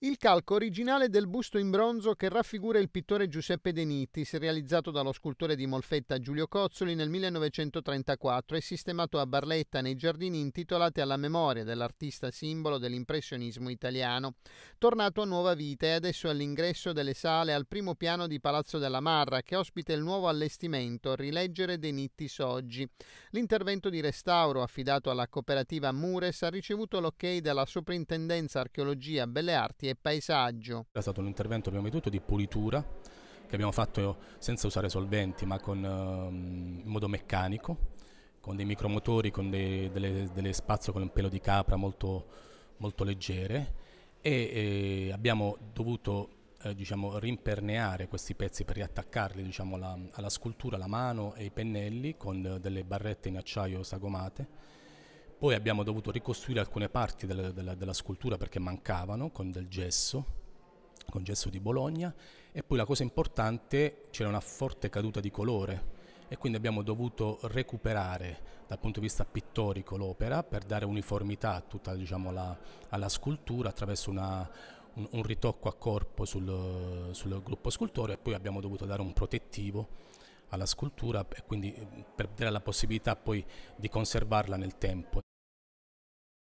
Il calco originale del busto in bronzo che raffigura il pittore Giuseppe De Nittis, realizzato dallo scultore di Molfetta Giulio Cozzoli nel 1934 e sistemato a Barletta nei giardini intitolati alla memoria dell'artista simbolo dell'impressionismo italiano, tornato a nuova vita e adesso all'ingresso delle sale al primo piano di Palazzo della Marra che ospita il nuovo allestimento Rileggere De Nittis oggi. L'intervento di restauro affidato alla cooperativa Mures ha ricevuto l'ok della Soprintendenza Archeologia Belle Arti e paesaggio. È stato un intervento prima di tutto di pulitura che abbiamo fatto senza usare solventi ma con, ehm, in modo meccanico, con dei micromotori, con dei, delle, delle spazio con un pelo di capra molto, molto leggere e eh, abbiamo dovuto eh, diciamo, rimperneare questi pezzi per riattaccarli diciamo, alla, alla, scultura, alla mano e ai pennelli con delle barrette in acciaio sagomate poi abbiamo dovuto ricostruire alcune parti della, della, della scultura perché mancavano con del gesso, con gesso di Bologna e poi la cosa importante c'era una forte caduta di colore e quindi abbiamo dovuto recuperare dal punto di vista pittorico l'opera per dare uniformità a tutta, diciamo, la, alla scultura attraverso una, un, un, ritocco a corpo sul, sul gruppo scultore e poi abbiamo dovuto dare un protettivo alla scultura e quindi eh, per dare la possibilità poi di conservarla nel tempo.